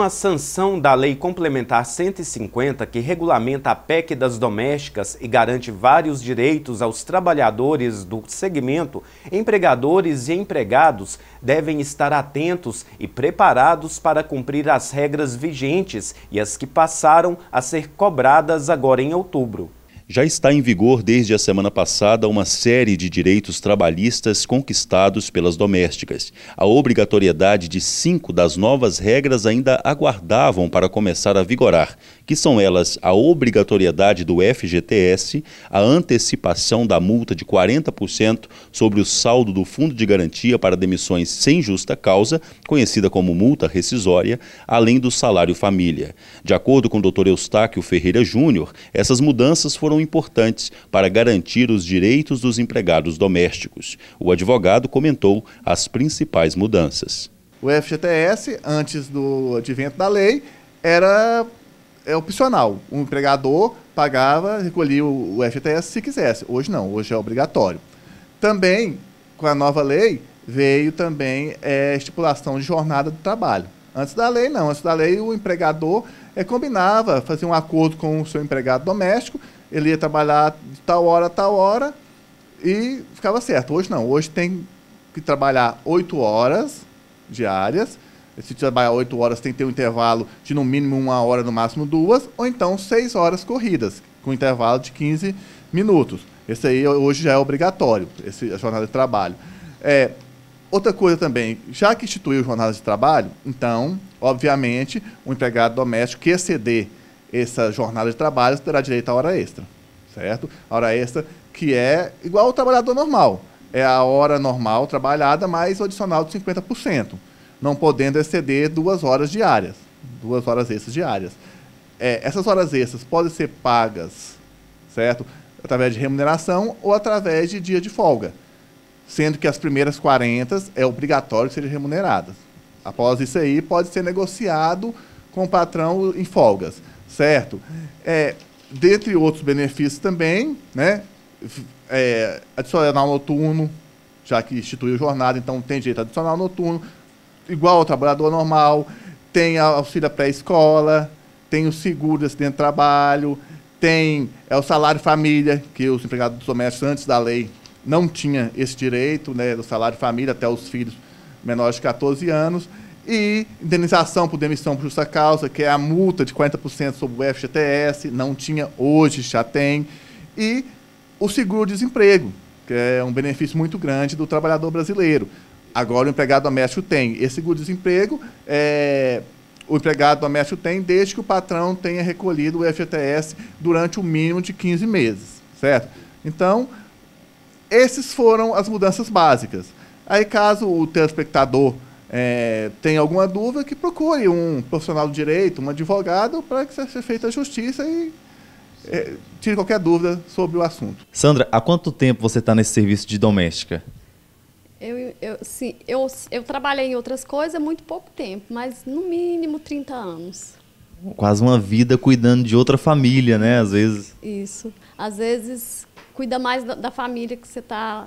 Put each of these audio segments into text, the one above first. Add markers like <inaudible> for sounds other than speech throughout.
Com a sanção da Lei Complementar 150, que regulamenta a PEC das domésticas e garante vários direitos aos trabalhadores do segmento, empregadores e empregados devem estar atentos e preparados para cumprir as regras vigentes e as que passaram a ser cobradas agora em outubro. Já está em vigor desde a semana passada uma série de direitos trabalhistas conquistados pelas domésticas. A obrigatoriedade de cinco das novas regras ainda aguardavam para começar a vigorar, que são elas a obrigatoriedade do FGTS, a antecipação da multa de 40% sobre o saldo do Fundo de Garantia para demissões sem justa causa, conhecida como multa rescisória, além do salário família. De acordo com o Dr. Eustáquio Ferreira Júnior, essas mudanças foram importantes para garantir os direitos dos empregados domésticos. O advogado comentou as principais mudanças. O FGTS, antes do advento da lei, era é opcional. O empregador pagava, recolhia o FGTS se quisesse. Hoje não, hoje é obrigatório. Também, com a nova lei, veio também é, estipulação de jornada do trabalho. Antes da lei, não. Antes da lei, o empregador é, combinava, fazia um acordo com o seu empregado doméstico, ele ia trabalhar de tal hora a tal hora e ficava certo. Hoje não. Hoje tem que trabalhar oito horas diárias. Se trabalhar oito horas, tem que ter um intervalo de no mínimo uma hora, no máximo duas, ou então seis horas corridas, com intervalo de 15 minutos. Esse aí hoje já é obrigatório, esse, a jornada de trabalho. É, Outra coisa também, já que instituiu jornada de trabalho, então, obviamente, o empregado doméstico que exceder essa jornada de trabalho terá direito à hora extra, certo? A hora extra que é igual ao trabalhador normal. É a hora normal trabalhada mais o adicional de 50%, não podendo exceder duas horas diárias, duas horas extras diárias. É, essas horas extras podem ser pagas, certo? Através de remuneração ou através de dia de folga sendo que as primeiras 40 é obrigatório que sejam remuneradas. Após isso aí, pode ser negociado com o patrão em folgas, certo? É, dentre outros benefícios também, né? É, adicional noturno, já que instituiu jornada, então tem direito adicional noturno, igual ao trabalhador normal, tem auxílio pré-escola, tem o seguro de acidente de trabalho, tem é o salário família, que os empregados domésticos, antes da lei, não tinha esse direito né, do salário de família até os filhos menores de 14 anos. E indenização por demissão por justa causa, que é a multa de 40% sobre o FGTS, não tinha hoje, já tem. E o seguro-desemprego, que é um benefício muito grande do trabalhador brasileiro. Agora o empregado doméstico tem. Esse seguro-desemprego, é, o empregado doméstico tem desde que o patrão tenha recolhido o FGTS durante o mínimo de 15 meses, certo? Então, essas foram as mudanças básicas. Aí, caso o telespectador é, tenha alguma dúvida, que procure um profissional do direito, um advogado, para que seja feita a justiça e é, tire qualquer dúvida sobre o assunto. Sandra, há quanto tempo você está nesse serviço de doméstica? Eu, eu, sim, eu, eu trabalhei em outras coisas há muito pouco tempo, mas no mínimo 30 anos. Quase uma vida cuidando de outra família, né? Às vezes. Isso. Às vezes cuida mais da, da família que você está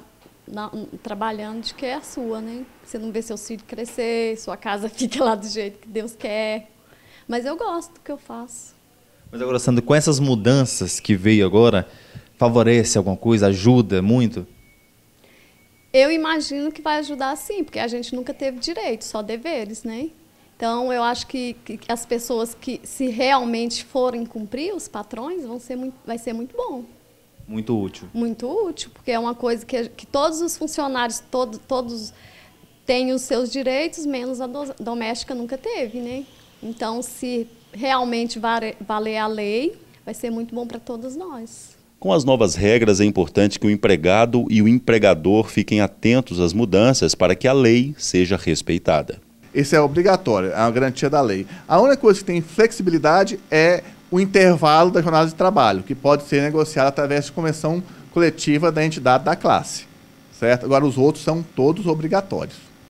trabalhando de que é a sua, né? Você não vê seus filhos crescer, sua casa <laughs> fica lá do jeito que Deus quer. Mas eu gosto do que eu faço. Mas agora, Sandra, com essas mudanças que veio agora, favorece alguma coisa, ajuda muito? Eu imagino que vai ajudar sim, porque a gente nunca teve direito, só deveres, né? Então, eu acho que, que, as pessoas que, se realmente forem cumprir os patrões, vão ser muito, vai ser muito bom. Muito útil. Muito útil, porque é uma coisa que, que todos os funcionários, todo, todos têm os seus direitos, menos a do, doméstica nunca teve, né? Então, se realmente valer a lei, vai ser muito bom para todos nós. Com as novas regras, é importante que o empregado e o empregador fiquem atentos às mudanças para que a lei seja respeitada. Isso é obrigatório, é uma garantia da lei. A única coisa que tem flexibilidade é o intervalo da jornada de trabalho, que pode ser negociado através de convenção coletiva da entidade da classe. Certo? Agora, os outros são todos obrigatórios.